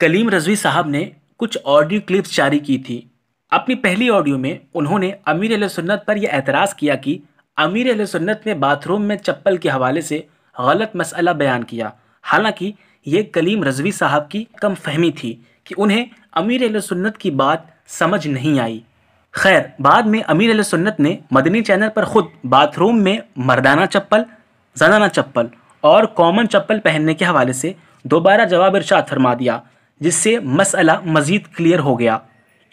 कलीम रजवी साहब ने कुछ ऑडियो क्लिप्स जारी की थी अपनी पहली ऑडियो में उन्होंने अमीर अल सुन्नत पर यह एतराज़ किया कि अमीर अल सुन्नत ने बाथरूम में चप्पल के हवाले से गलत मसला बयान किया हालांकि ये कलीम रजवी साहब की कम फहमी थी कि उन्हें अमीर सुन्नत की बात समझ नहीं आई खैर बाद में अमीर सुन्नत ने मदनी चैनल पर ख़ुद बाथरूम में मर्दाना चप्पल जनाना चप्पल और कॉमन चप्पल पहनने के हवाले से दोबारा जवाब इर्शाद फरमा दिया जिससे मसला मज़ीद क्लियर हो गया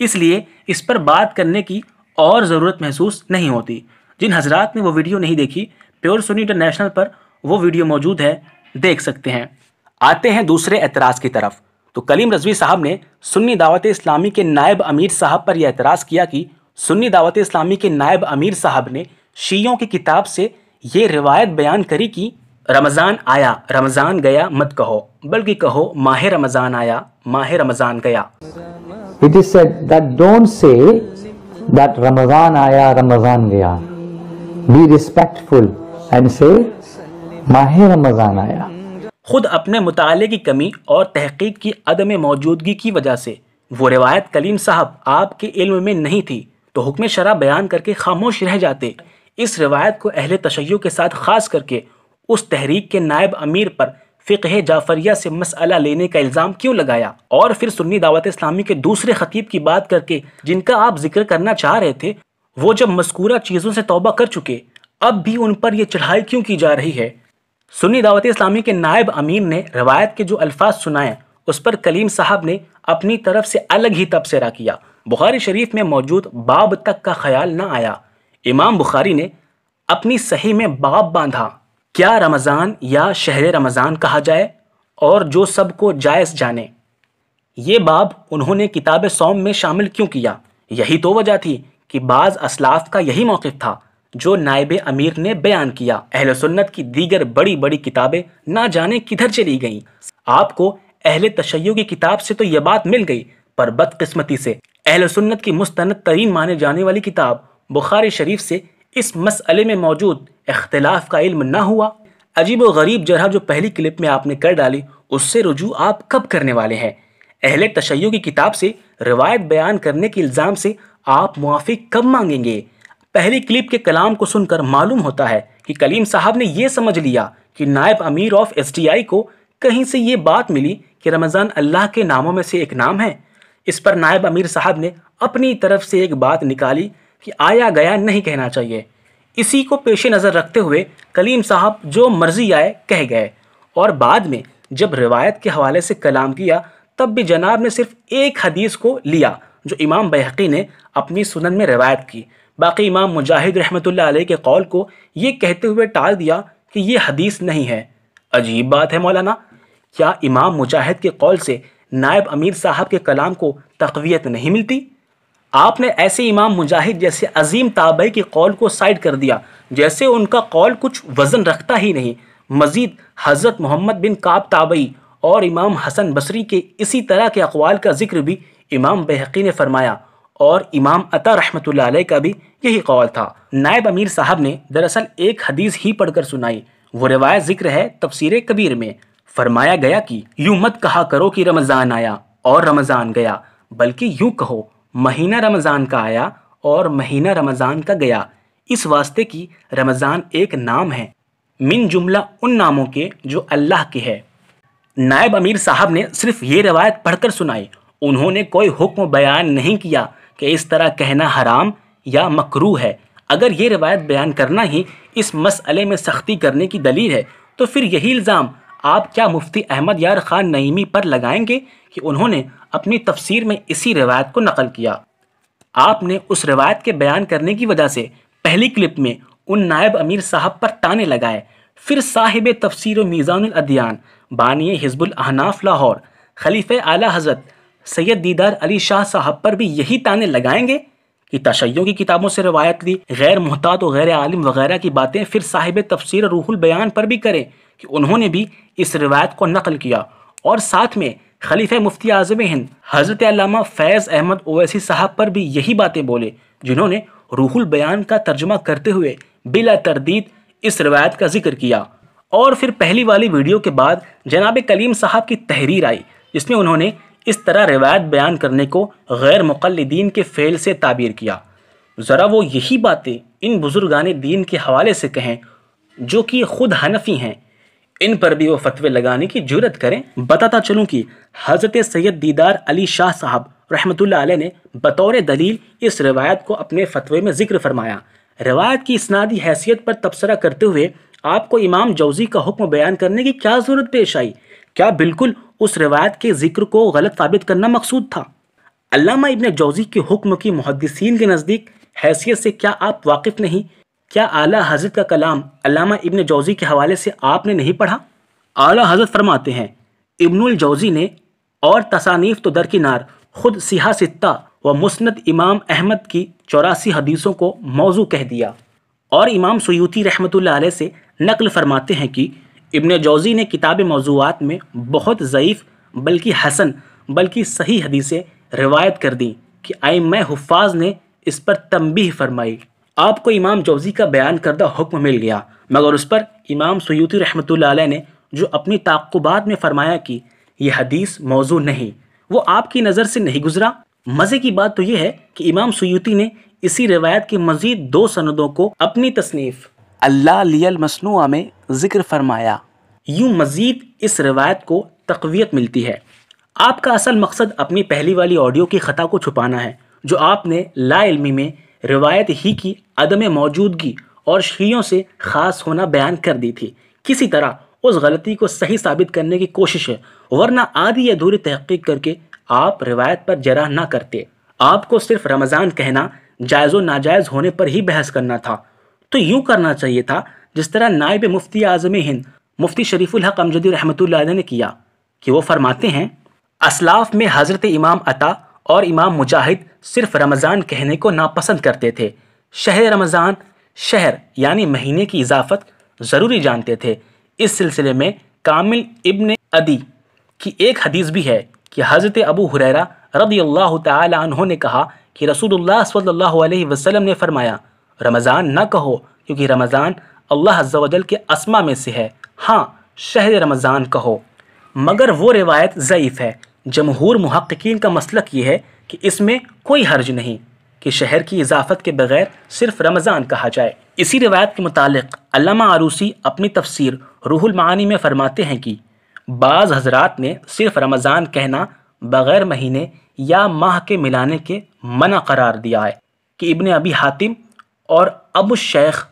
इसलिए इस पर बात करने की और ज़रूरत महसूस नहीं होती जिन हजरात ने वो वीडियो नहीं देखी प्योर सुनी इंटरनेशनल पर वो वीडियो मौजूद है देख सकते हैं आते हैं दूसरे एतराज़ की तरफ तो कलीम रजवी साहब ने सुन्नी दावत इस्लामी के नायब अमीर साहब पर यह एतराज़ किया कि सुन्नी दावत इस्लामी के नायब अमीर साहब ने शीयों की किताब से ये रिवायत बयान करी कि रमज़ान आया रमज़ान गया मत कहो बल्कि कहो माह रमज़ान आया माह रमज़ान गया it is said that don't say that Ramzan आया रमज़ान गया बी रिस्पेक्टफुल एंड से माह रमज़ान आया खुद अपने मुताले की कमी और तहकीक की अदम मौजूदगी की वजह से वो रिवायत कलीम साहब आपके इल्म में नहीं थी तो हुक्म शरा बयान करके खामोश रह जाते इस रिवायत को अहले तशैय के साथ खास करके उस तहरीक के नायब अमीर पर फ़िकह जाफरिया से मसला लेने का इल्ज़ाम क्यों लगाया और फिर सुन्नी दावत इस्लामी के दूसरे खतीब की बात करके जिनका आप जिक्र करना चाह रहे थे वो जब मस्कूरा चीज़ों से तोबा कर चुके अब भी उन पर यह चढ़ाई क्यों की जा रही है सुन्नी दावत इस्लामी के नायब अमीर ने रवायत के जो अल्फाज सुनाए उस पर कलीम साहब ने अपनी तरफ से अलग ही तबसरा किया बुखारी शरीफ में मौजूद बाब तक का ख्याल न आया इमाम बुखारी ने अपनी सही में बाब बांधा क्या रमज़ान या शहर रमज़ान कहा जाए और जो सबको जायज़ जाने ये बाब उन्होंने किताब सौम में शामिल क्यों किया यही तो वजह थी कि बाज़ असलाफ का यही मौक़ था जो नायब अमीर ने बयान किया अहल सुन्नत की दीगर बड़ी बड़ी किताबें ना जाने किधर चली गईं आपको अहल तशैय की किताब से तो यह बात मिल गई पर बदकस्मती से अहल सुन्नत की मुस्त तरीन माने जाने वाली किताब बुखारी शरीफ से इस मसले में मौजूद इख्तलाफ का इल्म ना हुआ अजीब व गरीब जरह जो पहली क्लिप में आपने कर डाली उससे रुजू आप कब करने वाले हैं अहले तशैय की किताब से रिवायत बयान करने के इल्ज़ाम से आप मुआफ़ी कब मांगेंगे पहली क्लिप के कलाम को सुनकर मालूम होता है कि कलीम साहब ने यह समझ लिया कि नायब अमीर ऑफ एस को कहीं से ये बात मिली कि रमज़ान अल्लाह के नामों में से एक नाम है इस पर नायब अमीर साहब ने अपनी तरफ से एक बात निकाली कि आया गया नहीं कहना चाहिए इसी को पेश नज़र रखते हुए कलीम साहब जो मर्जी आए कह गए और बाद में जब रिवायत के हवाले से कलाम किया तब भी जनाब ने सिर्फ एक हदीस को लिया जो इमाम बहकी ने अपनी सुनन में रिवायत की बाकी इमाम मुजाहिद रहमत आलही के कौल को ये कहते हुए टाल दिया कि ये हदीस नहीं है अजीब बात है मौलाना क्या इमाम मुजाहिद के कौल से नायब अमीर साहब के कलाम को तकवीत नहीं मिलती आपने ऐसे इमाम मुजाहिद जैसे अजीम ताबे के कौल को साइड कर दिया जैसे उनका कौल कुछ वज़न रखता ही नहीं मज़ीद हज़रत मोहम्मद बिन काब ताबई और इमाम हसन बसरी के इसी तरह के अकवाल का जिक्र भी इमाम बहकी ने फरमाया और इमाम अता रहमत का भी यही कौल था नायब अमीर साहब ने दरअसल एक हदीस ही पढ़कर सुनाई वो रिवायत जिक्र है तफसीर कबीर में फरमाया गया कि यूं मत कहा करो कि रमज़ान आया और रमज़ान गया बल्कि यूं कहो महीना रमज़ान का आया और महीना रमज़ान का गया इस वास्ते कि रमज़ान एक नाम है मिन जुमला उन नामों के जो अल्लाह के है नायब अमीर साहब ने सिर्फ ये रवायत पढ़कर सुनाई उन्होंने कोई हुक्म बयान नहीं किया कि इस तरह कहना हराम या मकरू है अगर ये रवायत बयान करना ही इस मसले में सख्ती करने की दलील है तो फिर यही इल्ज़ाम आप क्या मुफ्ती अहमद यार ख़ान नईमी पर लगाएंगे कि उन्होंने अपनी तफसीर में इसी रिवायत को नकल किया आपने उस रिवायत के बयान करने की वजह से पहली क्लिप में उन नायब अमीर साहब पर ताने लगाए फिर साहिब तफसर मीज़ानदयान बानी हिजबुल अहनाफ लाहौर खलीफ आला हजरत सैयद दीदार अली शाह साहब पर भी यही ताने लगाएंगे कि तशयों की किताबों से रवायत ली गैर मोहतात और गैर आलिम वगैरह की बातें फिर साहिब तफसर रूहुल बयान पर भी करें कि उन्होंने भी इस रिवायत को नकल किया और साथ में खलीफे मुफ्ती आज़म हिंद हज़रत फैज़ अहमद ओवैसी साहब पर भी यही बातें बोले जिन्होंने रूहुल बयान का तर्जमा करते हुए बिला तरदीद इस रवायत का जिक्र किया और फिर पहली वाली वीडियो के बाद जनाब कलीम साहब की तहरीर आई जिसमें उन्होंने इस तरह रवायत बयान करने को गैर मुकलदीन के फ़ेल से ताबीर किया ज़रा वो यही बातें इन बुज़ुर्गान दीन के हवाले से कहें जो कि ख़ुद हनफी हैं इन पर भी वो फतवे लगाने की जरूरत करें बताता चलूं कि हज़रत सैयद दीदार अली शाह साहब रहमत रहमतुल्लाह ने बतौर दलील इस रवायत को अपने फतवे में जिक्र फरमाया रवायत की इसनादी हैसियत पर तबसरा करते हुए आपको इमाम जौजी का हुक्म बयान करने की क्या ज़रूरत पेश आई क्या बिल्कुल उस रवायत के जिक्र को गलत साबित करना मकसूद था अलामा इबन जौजी के हुक्म की मुहदसिन के नज़दीक हैसियत से क्या आप वाकिफ़ नहीं क्या आला हजरत का कलाम अलामा इब्न जौज़ी के हवाले से आपने नहीं पढ़ा आला हजरत फरमाते हैं इब्नुल जौज़ी ने और तसानीफ तो दरकिनार खुद सिहा सित्ता व मुस्त इमाम अहमद की चौरासी हदीसों को मौजू कह दिया और इमाम सयूती रहमत आल से नकल फरमाते हैं कि इबन जौज़ी ने किताब मौजूद में बहुत ज़यीफ़ बल्कि हसन बल्कि सही हदीसें रिवायत कर दी कि आई मैं हफाज ने इस पर तंबीह फरमाई आपको इमाम जौजी का बयान करदा हुक्म मिल गया मगर उस पर इमाम सयूती रहमत ने जो अपनी ताक़ुबात में फरमाया कि यह हदीस मौजू नहीं वो आपकी नज़र से नहीं गुजरा मज़े की बात तो यह है कि इमाम सयूती ने इसी रिवायत के मज़ीद दो सनदों को अपनी तसनीफ़ अल्लाह लियल मसनुआ में ज़िक्र फरमाया यूं मज़ीद इस रिवायत को तकवीत मिलती है आपका असल मकसद अपनी पहली वाली ऑडियो की ख़ता को छुपाना है जो आपने लाइलमी में रिवायत ही की अदम मौजूदगी और शीयों से ख़ास होना बयान कर दी थी किसी तरह उस गलती को सही साबित करने की कोशिश है वरना आधी अधूरी तहकीक करके आप रिवायत पर जरा ना करते आपको सिर्फ रमज़ान कहना जायजो नाजायज़ होने पर ही बहस करना था तो यूँ करना चाहिए था जिस तरह नायब मुफ्ती आज़म हिंद मुफ्ती शरीफुल हक अमजदी रहमत ने किया कि वो फरमाते हैं असलाफ में हज़रत इमाम अता और इमाम मुजाहिद सिर्फ रमज़ान कहने को नापसंद करते थे शहर रमज़ान शहर यानी महीने की इजाफत ज़रूरी जानते थे इस सिलसिले में कामिल इब्न अदी की एक हदीस भी है कि हज़रत अबू हुरैरा रदी अल्लाह तहों ने कहा कि रसूलुल्लाह सल्लल्लाहु अलैहि वसल्लम ने फरमाया रमज़ान न कहो क्योंकि रमज़ान अल्लाह अज्जल के असमा में से है हाँ शहर रमज़ान कहो मगर वो रिवायत ज़यीफ़ है जमहूर महक्कीन का मसलक ये है कि इसमें कोई हर्ज नहीं कि शहर की इजाफत के बगैर सिर्फ रमज़ान कहा जाए इसी रिवायत के मुतालिक अल्लामा आरूसी अपनी तफसीर रूहुल मानी में फरमाते हैं कि बाज़ हजरात ने सिर्फ रमज़ान कहना बग़ैर महीने या माह के मिलाने के मना करार दिया है कि इबन अबी हातिम और अबू शेख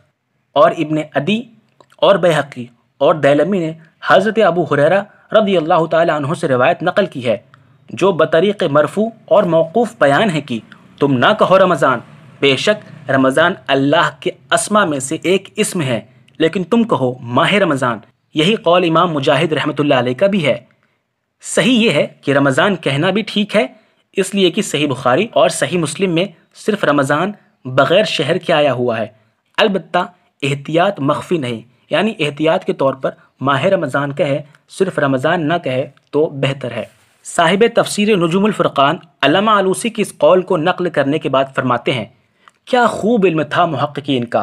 और इबन अदी और बहकी और दैलमी ने हज़रत अबू हुररा रदी अल्लाह तहों से रवायत नकल की है जो बतरीक़ मरफू और मौकूफ़ बयान है कि तुम ना कहो रमज़ान बेशक रमज़ान अल्लाह के असमा में से एक इसम है लेकिन तुम कहो माह रमज़ान यही कौल इमाम मुजाहिद रहमत का भी है सही ये है कि रमज़ान कहना भी ठीक है इसलिए कि सही बुखारी और सही मुस्लिम में सिर्फ रमज़ान बग़ैर शहर के आया हुआ है अलबत् एहतियात मख्फी नहीं यानी एहतियात के तौर पर माह रमज़ान कहे सिर्फ रमज़ान न कहे तो बेहतर है साहिब तफसर नजूमफ़ुरक़ान अलामा आलूसी की इस कौल को नकल करने के बाद फरमाते हैं क्या खूब इल्म था महक्कीन का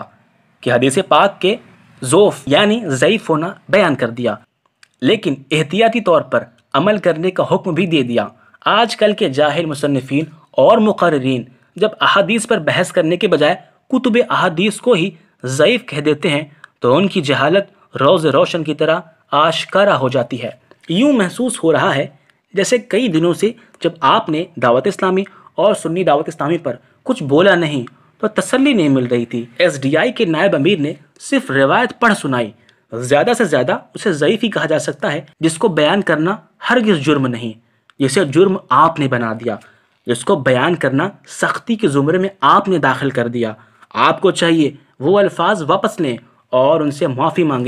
कि हदीस पाक के जोफ़ यानी ज़यीफ़ होना बयान कर दिया लेकिन एहतियाती तौर पर अमल करने का हुक्म भी दे दिया आज कल के जाहिल मुसनफिन और मुकर्रीन जब अहादीस पर बहस करने के बजाय कुतुब अहादीस को ही ज़यीफ़ कह देते हैं तो उनकी जहालत रोज़ रोशन की तरह आशकारा हो जाती है यूँ महसूस हो रहा है जैसे कई दिनों से जब आपने दावत इस्लामी और सुन्नी दावत इस्लामी पर कुछ बोला नहीं तो तसल्ली नहीं मिल रही थी एस के नायब अमीर ने सिर्फ रिवायत पढ़ सुनाई ज़्यादा से ज़्यादा उसे ज़यीफ ही कहा जा सकता है जिसको बयान करना हरगिज़ जुर्म नहीं जिसे जुर्म आपने बना दिया इसको बयान करना सख्ती के ज़ुमरे में आपने दाखिल कर दिया आपको चाहिए वो अल्फाज वापस लें और उनसे माफ़ी मांगे